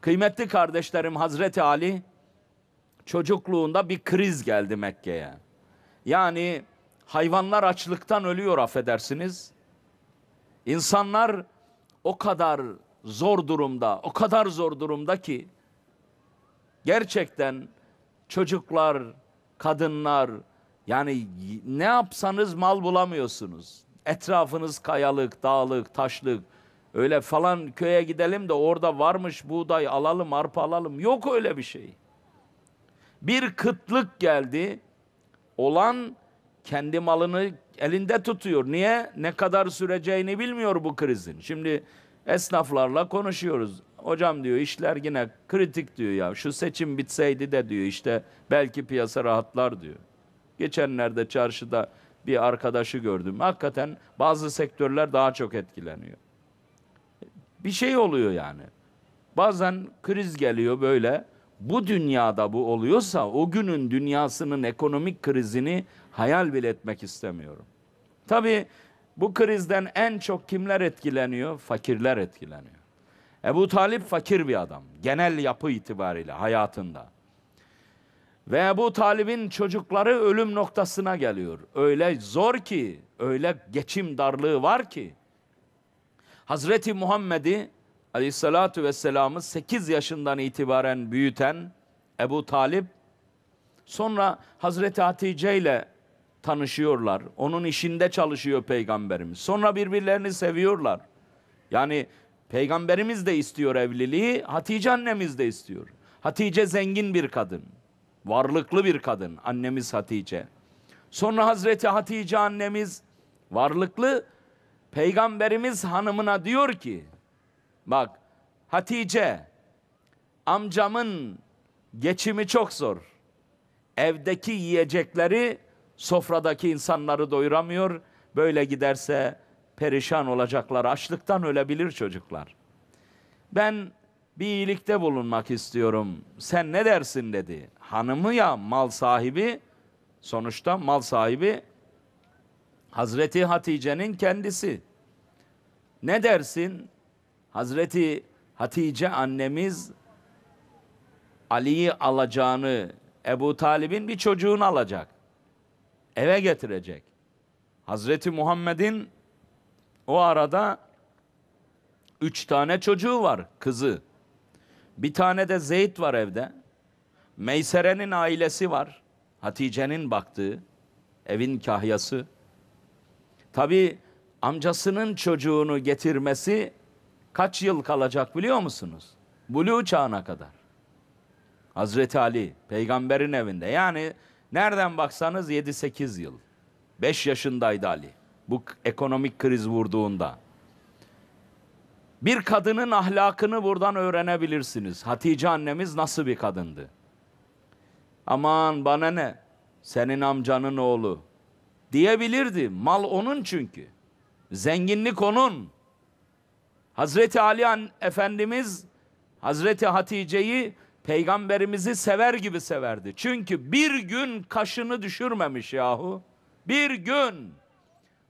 Kıymetli kardeşlerim Hazreti Ali çocukluğunda bir kriz geldi Mekke'ye. Yani hayvanlar açlıktan ölüyor affedersiniz. İnsanlar o kadar zor durumda, o kadar zor durumda ki gerçekten çocuklar, kadınlar yani ne yapsanız mal bulamıyorsunuz. Etrafınız kayalık, dağlık, taşlık. Öyle falan köye gidelim de orada varmış buğday alalım, arpa alalım. Yok öyle bir şey. Bir kıtlık geldi. Olan kendi malını elinde tutuyor. Niye? Ne kadar süreceğini bilmiyor bu krizin. Şimdi esnaflarla konuşuyoruz. Hocam diyor işler yine kritik diyor ya. Şu seçim bitseydi de diyor işte belki piyasa rahatlar diyor. Geçenlerde çarşıda bir arkadaşı gördüm. Hakikaten bazı sektörler daha çok etkileniyor bir şey oluyor yani. Bazen kriz geliyor böyle. Bu dünyada bu oluyorsa o günün dünyasının ekonomik krizini hayal bile etmek istemiyorum. Tabii bu krizden en çok kimler etkileniyor? Fakirler etkileniyor. Ebu Talip fakir bir adam. Genel yapı itibariyle hayatında. Ve Ebu Talip'in çocukları ölüm noktasına geliyor. Öyle zor ki, öyle geçim darlığı var ki. Hazreti Muhammed'i aleyhissalatu vesselam'ı 8 yaşından itibaren büyüten Ebu Talip sonra Hazreti Hatice ile tanışıyorlar. Onun işinde çalışıyor peygamberimiz. Sonra birbirlerini seviyorlar. Yani peygamberimiz de istiyor evliliği, Hatice annemiz de istiyor. Hatice zengin bir kadın. Varlıklı bir kadın annemiz Hatice. Sonra Hazreti Hatice annemiz varlıklı Peygamberimiz hanımına diyor ki bak Hatice amcamın geçimi çok zor. Evdeki yiyecekleri sofradaki insanları doyuramıyor. Böyle giderse perişan olacaklar. Açlıktan ölebilir çocuklar. Ben bir iyilikte bulunmak istiyorum. Sen ne dersin dedi. Hanımı ya mal sahibi sonuçta mal sahibi Hazreti Hatice'nin kendisi. Ne dersin? Hazreti Hatice annemiz Ali'yi alacağını, Ebu Talib'in bir çocuğunu alacak. Eve getirecek. Hazreti Muhammed'in o arada üç tane çocuğu var, kızı. Bir tane de Zeyd var evde. Meysere'nin ailesi var. Hatice'nin baktığı, evin kahyası. Tabi amcasının çocuğunu getirmesi kaç yıl kalacak biliyor musunuz? Bulu çağına kadar. Hazreti Ali peygamberin evinde. Yani nereden baksanız 7-8 yıl. 5 yaşındaydı Ali. Bu ekonomik kriz vurduğunda. Bir kadının ahlakını buradan öğrenebilirsiniz. Hatice annemiz nasıl bir kadındı? Aman bana ne? Senin amcanın oğlu, diyebilirdi. Mal onun çünkü. Zenginlik onun. Hazreti Ali an Efendimiz Hazreti Hatice'yi peygamberimizi sever gibi severdi. Çünkü bir gün kaşını düşürmemiş yahu. Bir gün.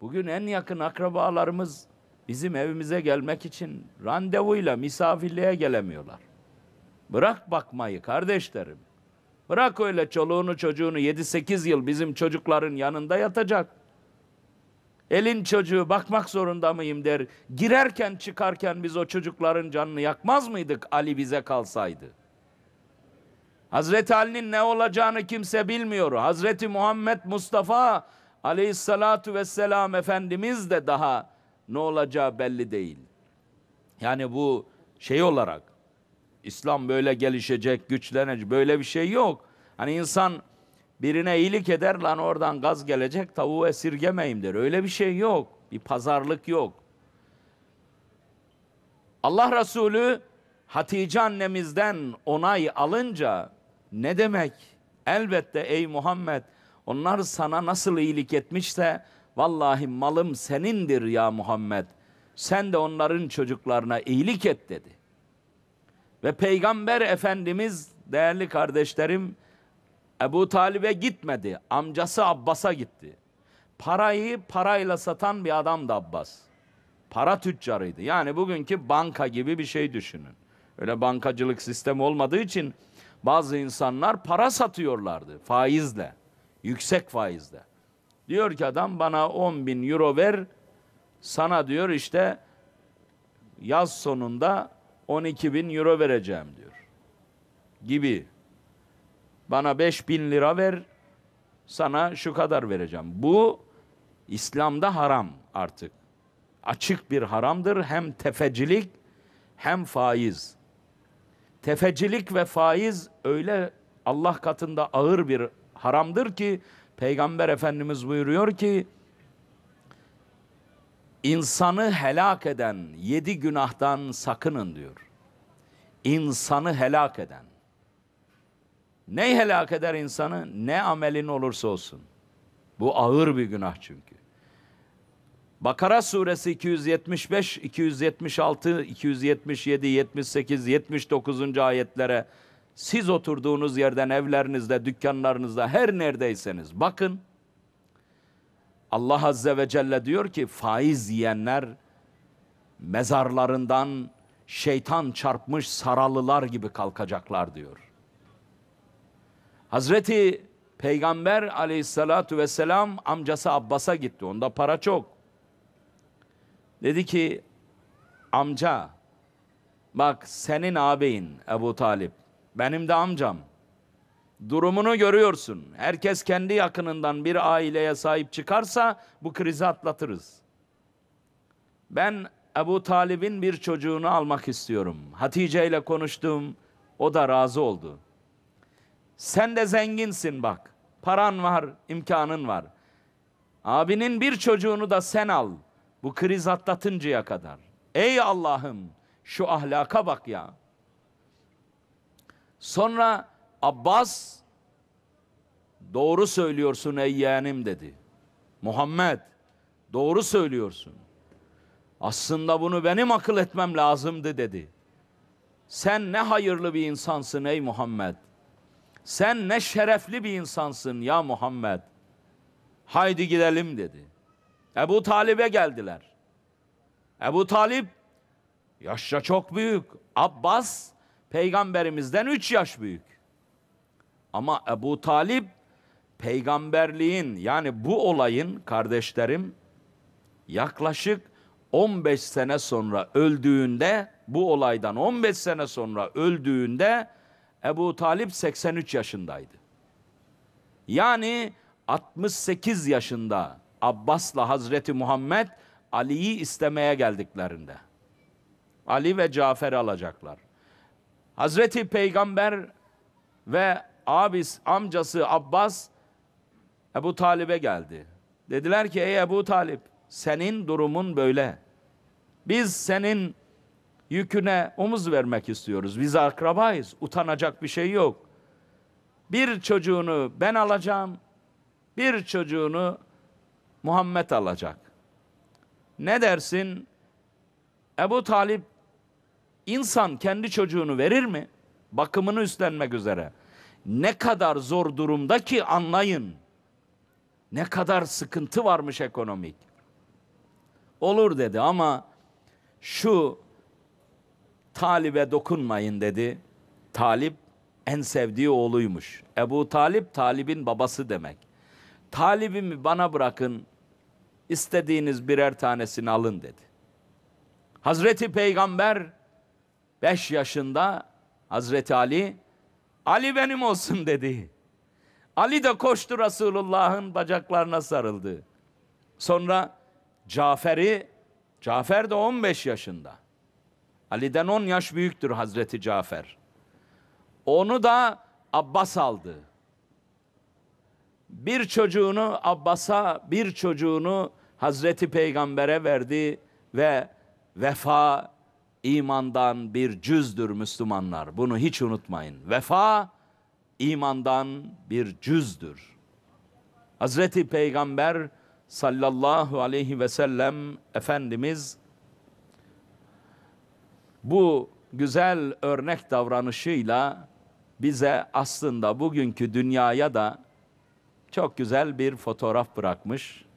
Bugün en yakın akrabalarımız bizim evimize gelmek için randevuyla misafirliğe gelemiyorlar. Bırak bakmayı kardeşlerim. Bırak öyle çoluğunu çocuğunu 7-8 yıl bizim çocukların yanında yatacak. Elin çocuğu bakmak zorunda mıyım der. Girerken çıkarken biz o çocukların canını yakmaz mıydık Ali bize kalsaydı? Hazreti Ali'nin ne olacağını kimse bilmiyor. Hazreti Muhammed Mustafa aleyhissalatu vesselam Efendimiz de daha ne olacağı belli değil. Yani bu şey olarak İslam böyle gelişecek, güçlenecek böyle bir şey yok. Hani insan birine iyilik eder lan oradan gaz gelecek tavuğu esirgemeyim der. Öyle bir şey yok. Bir pazarlık yok. Allah Resulü Hatice annemizden onay alınca ne demek? Elbette ey Muhammed onlar sana nasıl iyilik etmişse vallahi malım senindir ya Muhammed. Sen de onların çocuklarına iyilik et dedi. Ve Peygamber Efendimiz değerli kardeşlerim Ebu Talib'e gitmedi. Amcası Abbas'a gitti. Parayı parayla satan bir adam da Abbas. Para tüccarıydı. Yani bugünkü banka gibi bir şey düşünün. Öyle bankacılık sistemi olmadığı için bazı insanlar para satıyorlardı faizle. Yüksek faizle. Diyor ki adam bana 10 bin euro ver. Sana diyor işte yaz sonunda 12 bin euro vereceğim diyor. Gibi bana 5000 lira ver, sana şu kadar vereceğim. Bu İslam'da haram artık. Açık bir haramdır. Hem tefecilik hem faiz. Tefecilik ve faiz öyle Allah katında ağır bir haramdır ki Peygamber Efendimiz buyuruyor ki insanı helak eden yedi günahtan sakının diyor. İnsanı helak eden. Ne helak eder insanı ne amelin olursa olsun. Bu ağır bir günah çünkü. Bakara suresi 275, 276, 277, 78, 79. ayetlere siz oturduğunuz yerden evlerinizde, dükkanlarınızda her neredeyseniz bakın. Allah Azze ve Celle diyor ki faiz yiyenler mezarlarından şeytan çarpmış saralılar gibi kalkacaklar diyor. Hazreti Peygamber aleyhissalatu vesselam amcası Abbas'a gitti. Onda para çok. Dedi ki amca bak senin ağabeyin Ebu Talip benim de amcam. Durumunu görüyorsun. Herkes kendi yakınından bir aileye sahip çıkarsa bu krizi atlatırız. Ben Ebu Talib'in bir çocuğunu almak istiyorum. Hatice ile konuştum. O da razı oldu.'' Sen de zenginsin bak. Paran var, imkanın var. Abinin bir çocuğunu da sen al. Bu kriz atlatıncaya kadar. Ey Allah'ım şu ahlaka bak ya. Sonra Abbas doğru söylüyorsun ey yeğenim dedi. Muhammed doğru söylüyorsun. Aslında bunu benim akıl etmem lazımdı dedi. Sen ne hayırlı bir insansın ey Muhammed.'' Sen ne şerefli bir insansın ya Muhammed. Haydi gidelim dedi. Ebu Talib'e geldiler. Ebu Talib yaşça çok büyük. Abbas peygamberimizden üç yaş büyük. Ama Ebu Talib peygamberliğin yani bu olayın kardeşlerim yaklaşık 15 sene sonra öldüğünde bu olaydan 15 sene sonra öldüğünde Ebu Talip 83 yaşındaydı. Yani 68 yaşında Abbas'la Hazreti Muhammed Ali'yi istemeye geldiklerinde. Ali ve Cafer'i alacaklar. Hazreti Peygamber ve abis, amcası Abbas Ebu Talib'e geldi. Dediler ki ey Ebu Talip senin durumun böyle. Biz senin yüküne omuz vermek istiyoruz. Biz akrabayız, utanacak bir şey yok. Bir çocuğunu ben alacağım, bir çocuğunu Muhammed alacak. Ne dersin? Ebu Talip insan kendi çocuğunu verir mi? Bakımını üstlenmek üzere. Ne kadar zor durumda ki anlayın. Ne kadar sıkıntı varmış ekonomik. Olur dedi ama şu Talib'e dokunmayın dedi. Talip en sevdiği oğluymuş. Ebu Talip, Talib'in babası demek. Talib'imi bana bırakın, istediğiniz birer tanesini alın dedi. Hazreti Peygamber 5 yaşında Hazreti Ali, Ali benim olsun dedi. Ali de koştu Resulullah'ın bacaklarına sarıldı. Sonra Cafer'i, Cafer de 15 yaşında. Ali'den 10 yaş büyüktür Hazreti Cafer. Onu da Abbas aldı. Bir çocuğunu Abbas'a, bir çocuğunu Hazreti Peygamber'e verdi ve vefa imandan bir cüzdür Müslümanlar. Bunu hiç unutmayın. Vefa imandan bir cüzdür. Hazreti Peygamber sallallahu aleyhi ve sellem Efendimiz bu güzel örnek davranışıyla bize aslında bugünkü dünyaya da çok güzel bir fotoğraf bırakmış.